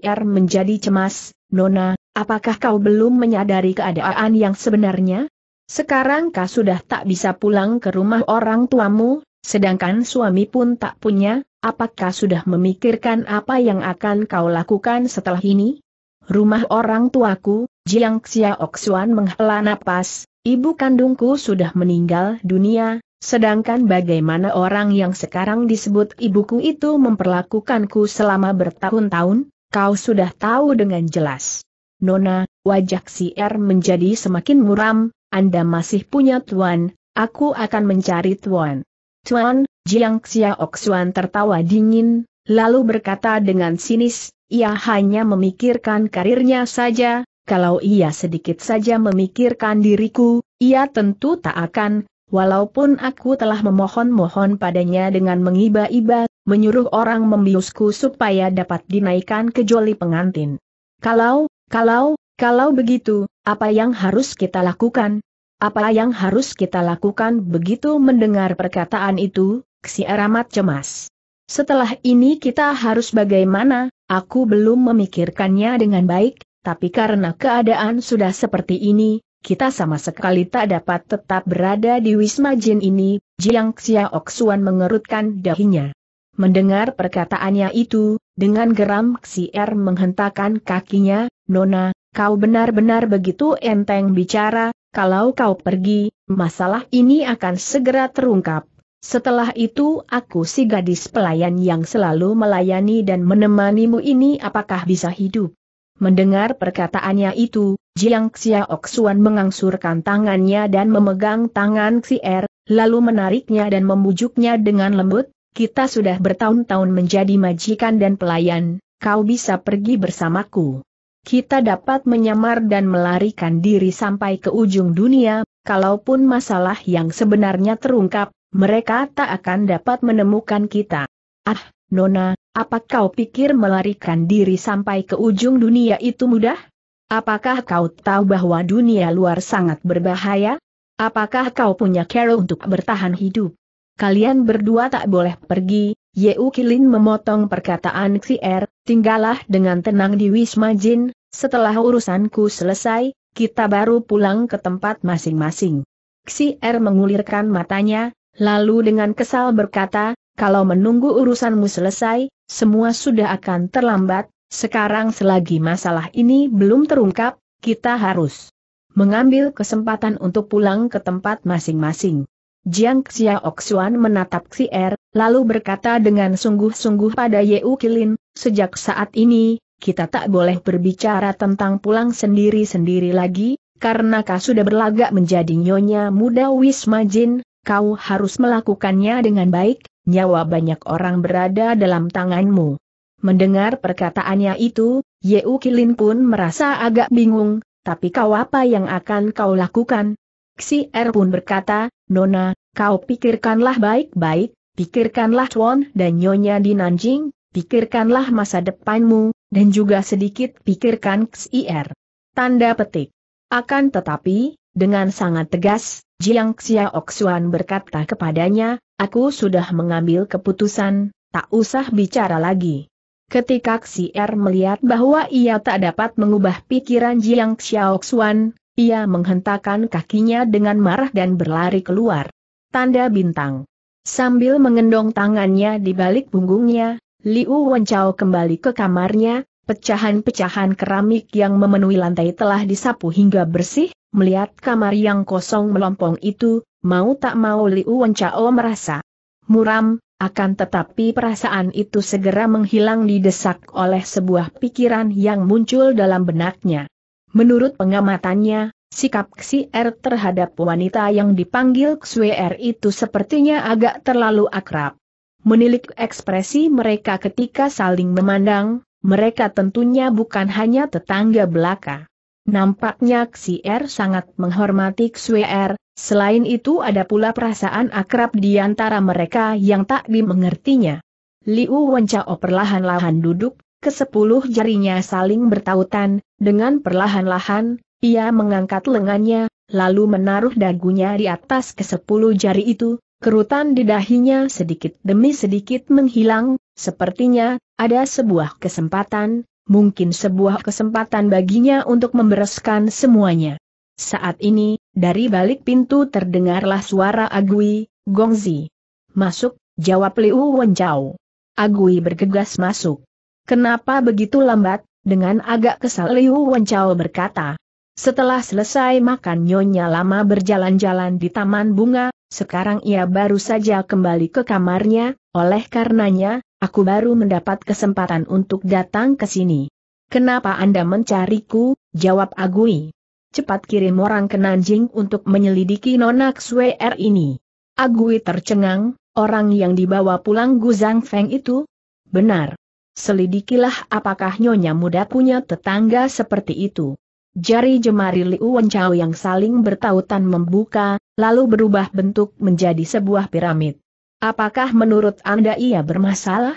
Er menjadi cemas, Nona, apakah kau belum menyadari keadaan yang sebenarnya? Sekarang kau sudah tak bisa pulang ke rumah orang tuamu, sedangkan suami pun tak punya, apakah sudah memikirkan apa yang akan kau lakukan setelah ini? rumah orang tuaku, Jiang Xiaok Oksuan menghela napas, ibu kandungku sudah meninggal dunia, sedangkan bagaimana orang yang sekarang disebut ibuku itu memperlakukanku selama bertahun-tahun, kau sudah tahu dengan jelas. Nona, wajah si R er menjadi semakin muram, Anda masih punya tuan, aku akan mencari tuan. Tuan, Jiang Xiaok Oksuan tertawa dingin, lalu berkata dengan sinis, ia hanya memikirkan karirnya saja, kalau ia sedikit saja memikirkan diriku, ia tentu tak akan, walaupun aku telah memohon-mohon padanya dengan mengiba-iba, menyuruh orang membiusku supaya dapat dinaikkan ke joli pengantin. Kalau, kalau, kalau begitu, apa yang harus kita lakukan? Apa yang harus kita lakukan begitu mendengar perkataan itu, si Aramat cemas. Setelah ini kita harus bagaimana, aku belum memikirkannya dengan baik, tapi karena keadaan sudah seperti ini, kita sama sekali tak dapat tetap berada di Wisma Jin ini, Jiang Xiaoxuan mengerutkan dahinya. Mendengar perkataannya itu, dengan geram Xier menghentakkan kakinya, Nona, kau benar-benar begitu enteng bicara, kalau kau pergi, masalah ini akan segera terungkap. Setelah itu aku si gadis pelayan yang selalu melayani dan menemanimu ini apakah bisa hidup? Mendengar perkataannya itu, Jiang Xiaok mengangsurkan tangannya dan memegang tangan Xier, lalu menariknya dan membujuknya dengan lembut, kita sudah bertahun-tahun menjadi majikan dan pelayan, kau bisa pergi bersamaku. Kita dapat menyamar dan melarikan diri sampai ke ujung dunia, kalaupun masalah yang sebenarnya terungkap, mereka tak akan dapat menemukan kita. Ah, Nona, apa kau pikir melarikan diri sampai ke ujung dunia itu mudah? Apakah kau tahu bahwa dunia luar sangat berbahaya? Apakah kau punya cara untuk bertahan hidup? Kalian berdua tak boleh pergi, Yeu Kilin memotong perkataan Xier, tinggallah dengan tenang di Wisma Jin, setelah urusanku selesai, kita baru pulang ke tempat masing-masing. Xier mengulirkan matanya, Lalu dengan kesal berkata, kalau menunggu urusanmu selesai, semua sudah akan terlambat, sekarang selagi masalah ini belum terungkap, kita harus mengambil kesempatan untuk pulang ke tempat masing-masing. Jiang Xiaoxuan menatap Xi Er, lalu berkata dengan sungguh-sungguh pada Ye Kilin, sejak saat ini, kita tak boleh berbicara tentang pulang sendiri-sendiri lagi, karena kau sudah berlagak menjadi nyonya muda Wisma Jin, kau harus melakukannya dengan baik, nyawa banyak orang berada dalam tanganmu. Mendengar perkataannya itu, Ye Kilin pun merasa agak bingung, tapi kau apa yang akan kau lakukan? Xi Er pun berkata, Nona, kau pikirkanlah baik-baik, pikirkanlah Chuan dan Nyonya di Nanjing, pikirkanlah masa depanmu, dan juga sedikit pikirkan Xi Er. Tanda petik. Akan tetapi, dengan sangat tegas, Jiang Xiaoxuan berkata kepadanya, aku sudah mengambil keputusan, tak usah bicara lagi. Ketika Xier melihat bahwa ia tak dapat mengubah pikiran Jiang Xiaoxuan, ia menghentakkan kakinya dengan marah dan berlari keluar. Tanda bintang. Sambil mengendong tangannya di balik punggungnya, Liu Wenchao kembali ke kamarnya, pecahan-pecahan keramik yang memenuhi lantai telah disapu hingga bersih, Melihat kamar yang kosong melompong itu, mau tak mau Liu Wencao merasa muram, akan tetapi perasaan itu segera menghilang didesak oleh sebuah pikiran yang muncul dalam benaknya. Menurut pengamatannya, sikap Er terhadap wanita yang dipanggil Xuer er itu sepertinya agak terlalu akrab. Menilik ekspresi mereka ketika saling memandang, mereka tentunya bukan hanya tetangga belaka. Nampaknya Er sangat menghormati Er, selain itu ada pula perasaan akrab di antara mereka yang tak dimengertinya. Liu Wencao perlahan-lahan duduk, ke sepuluh jarinya saling bertautan, dengan perlahan-lahan, ia mengangkat lengannya, lalu menaruh dagunya di atas ke sepuluh jari itu, kerutan di dahinya sedikit demi sedikit menghilang, sepertinya, ada sebuah kesempatan, mungkin sebuah kesempatan baginya untuk membereskan semuanya. Saat ini, dari balik pintu terdengarlah suara Agui, Gongzi. Masuk, jawab Liu Wenjau. Agui bergegas masuk. Kenapa begitu lambat? Dengan agak kesal Liu Wenjau berkata. Setelah selesai makan Nyonya lama berjalan-jalan di taman bunga, sekarang ia baru saja kembali ke kamarnya, oleh karenanya, aku baru mendapat kesempatan untuk datang ke sini. Kenapa Anda mencariku? Jawab Agui. Cepat kirim orang ke Nanjing untuk menyelidiki Nona Xuer ini. Agui tercengang, orang yang dibawa pulang Gu Zhang Feng itu? Benar. Selidikilah apakah Nyonya muda punya tetangga seperti itu. Jari jemari Liu Wenchao yang saling bertautan membuka, lalu berubah bentuk menjadi sebuah piramid. Apakah menurut Anda ia bermasalah?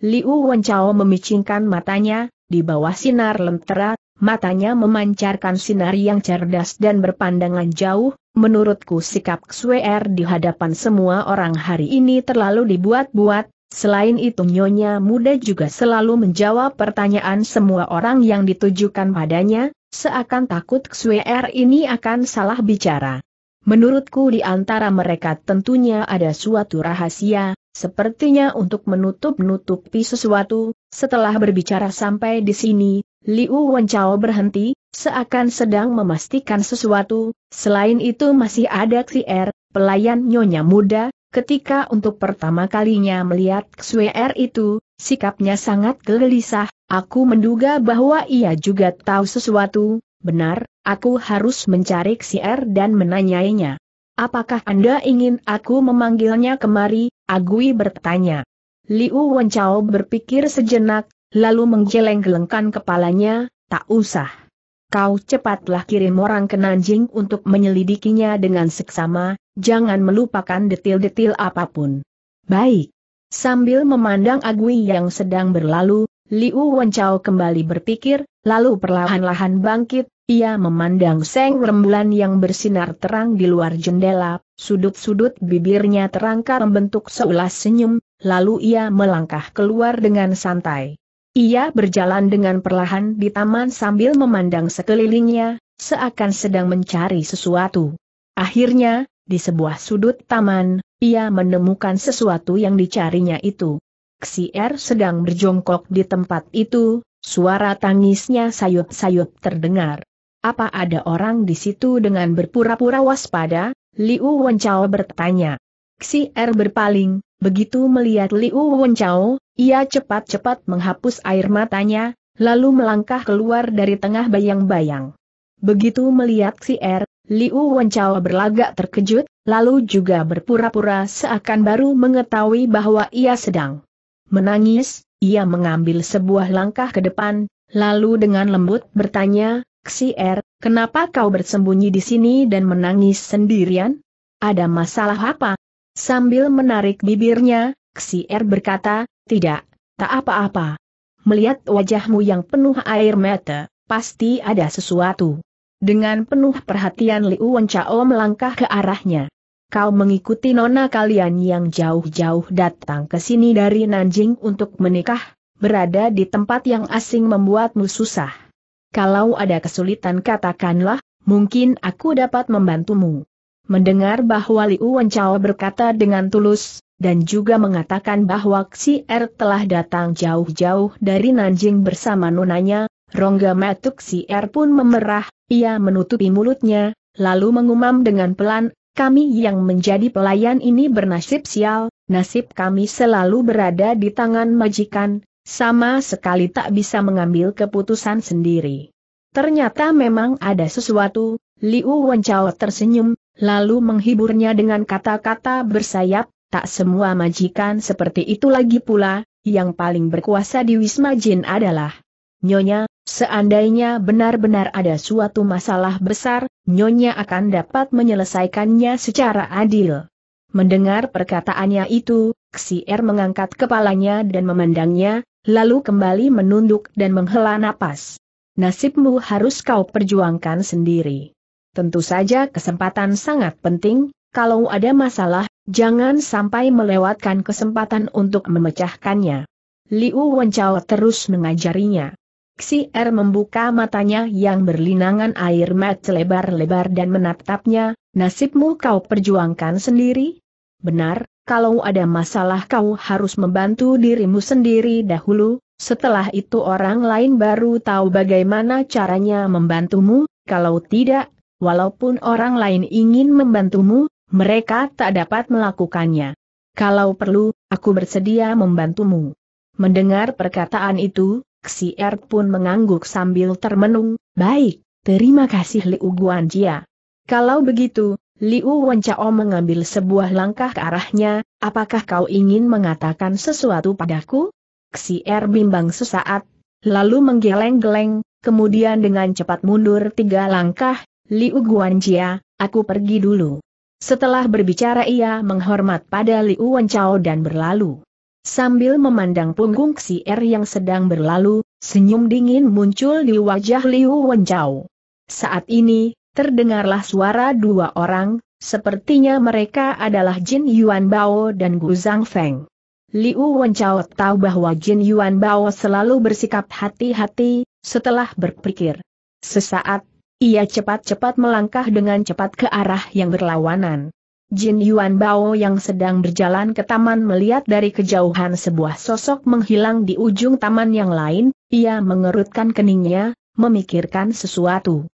Liu Wenchao memicingkan matanya, di bawah sinar lentera, matanya memancarkan sinar yang cerdas dan berpandangan jauh, menurutku sikap Xuer er di hadapan semua orang hari ini terlalu dibuat-buat, selain itu nyonya muda juga selalu menjawab pertanyaan semua orang yang ditujukan padanya, seakan takut Xuer er ini akan salah bicara. Menurutku di antara mereka tentunya ada suatu rahasia, sepertinya untuk menutup-nutupi sesuatu, setelah berbicara sampai di sini, Liu Wenchao berhenti, seakan sedang memastikan sesuatu, selain itu masih ada Xier, pelayan nyonya muda, ketika untuk pertama kalinya melihat Xier itu, sikapnya sangat gelisah, aku menduga bahwa ia juga tahu sesuatu, Benar, aku harus mencari Xier dan menanyainya. Apakah Anda ingin aku memanggilnya kemari? Agui bertanya. Liu Wenchao berpikir sejenak, lalu menggeleng-gelengkan kepalanya, tak usah. Kau cepatlah kirim orang ke Nanjing untuk menyelidikinya dengan seksama, jangan melupakan detil-detil apapun. Baik. Sambil memandang Agui yang sedang berlalu, Liu Wenchao kembali berpikir, lalu perlahan-lahan bangkit, ia memandang seng rembulan yang bersinar terang di luar jendela, sudut-sudut bibirnya terangkat membentuk seulas senyum, lalu ia melangkah keluar dengan santai. Ia berjalan dengan perlahan di taman sambil memandang sekelilingnya, seakan sedang mencari sesuatu. Akhirnya, di sebuah sudut taman, ia menemukan sesuatu yang dicarinya itu. Xier sedang berjongkok di tempat itu, suara tangisnya sayup-sayup terdengar. Apa ada orang di situ dengan berpura-pura waspada? Liu Wenchao bertanya. Xi Er berpaling, begitu melihat Liu Wenchao, ia cepat-cepat menghapus air matanya, lalu melangkah keluar dari tengah bayang-bayang. Begitu melihat Xi Er, Liu Wenchao berlagak terkejut, lalu juga berpura-pura seakan baru mengetahui bahwa ia sedang menangis, ia mengambil sebuah langkah ke depan, lalu dengan lembut bertanya, Xier, kenapa kau bersembunyi di sini dan menangis sendirian? Ada masalah apa? Sambil menarik bibirnya, Xier berkata, tidak, tak apa-apa. Melihat wajahmu yang penuh air mata, pasti ada sesuatu. Dengan penuh perhatian Liu Wencao melangkah ke arahnya. Kau mengikuti nona kalian yang jauh-jauh datang ke sini dari Nanjing untuk menikah, berada di tempat yang asing membuatmu susah. Kalau ada kesulitan katakanlah, mungkin aku dapat membantumu. Mendengar bahwa Liu Wencao berkata dengan tulus, dan juga mengatakan bahwa Xi Er telah datang jauh-jauh dari Nanjing bersama nonanya, rongga matuk Xi Er pun memerah, ia menutupi mulutnya, lalu mengumam dengan pelan, kami yang menjadi pelayan ini bernasib sial, nasib kami selalu berada di tangan majikan, sama sekali tak bisa mengambil keputusan sendiri. Ternyata memang ada sesuatu, Liu Wenchao tersenyum, lalu menghiburnya dengan kata-kata bersayap, tak semua majikan seperti itu lagi pula, yang paling berkuasa di Wisma Jin adalah Nyonya, seandainya benar-benar ada suatu masalah besar, Nyonya akan dapat menyelesaikannya secara adil. Mendengar perkataannya itu, Xier mengangkat kepalanya dan memandangnya, lalu kembali menunduk dan menghela napas. Nasibmu harus kau perjuangkan sendiri. Tentu saja kesempatan sangat penting, kalau ada masalah, jangan sampai melewatkan kesempatan untuk memecahkannya. Liu Wenchao terus mengajarinya. Xi Er membuka matanya yang berlinangan air mata lebar-lebar dan menatapnya, nasibmu kau perjuangkan sendiri? Benar, kalau ada masalah kau harus membantu dirimu sendiri dahulu, setelah itu orang lain baru tahu bagaimana caranya membantumu, kalau tidak, walaupun orang lain ingin membantumu, mereka tak dapat melakukannya. Kalau perlu, aku bersedia membantumu. Mendengar perkataan itu, Xier pun mengangguk sambil termenung, baik, terima kasih Liu Guanjia. Kalau begitu, Liu Wencao mengambil sebuah langkah ke arahnya, apakah kau ingin mengatakan sesuatu padaku? Xier bimbang sesaat, lalu menggeleng-geleng, kemudian dengan cepat mundur tiga langkah, Liu Guanjia, aku pergi dulu. Setelah berbicara ia menghormat pada Liu Wencao dan berlalu. Sambil memandang punggung Xier yang sedang berlalu, senyum dingin muncul di wajah Liu Wencao. Saat ini, Terdengarlah suara dua orang, sepertinya mereka adalah Jin Yuan Bao dan Gu Zhang Feng. Liu Wenchao tahu bahwa Jin Yuan Bao selalu bersikap hati-hati, setelah berpikir. Sesaat, ia cepat-cepat melangkah dengan cepat ke arah yang berlawanan. Jin Yuan Bao yang sedang berjalan ke taman melihat dari kejauhan sebuah sosok menghilang di ujung taman yang lain, ia mengerutkan keningnya, memikirkan sesuatu.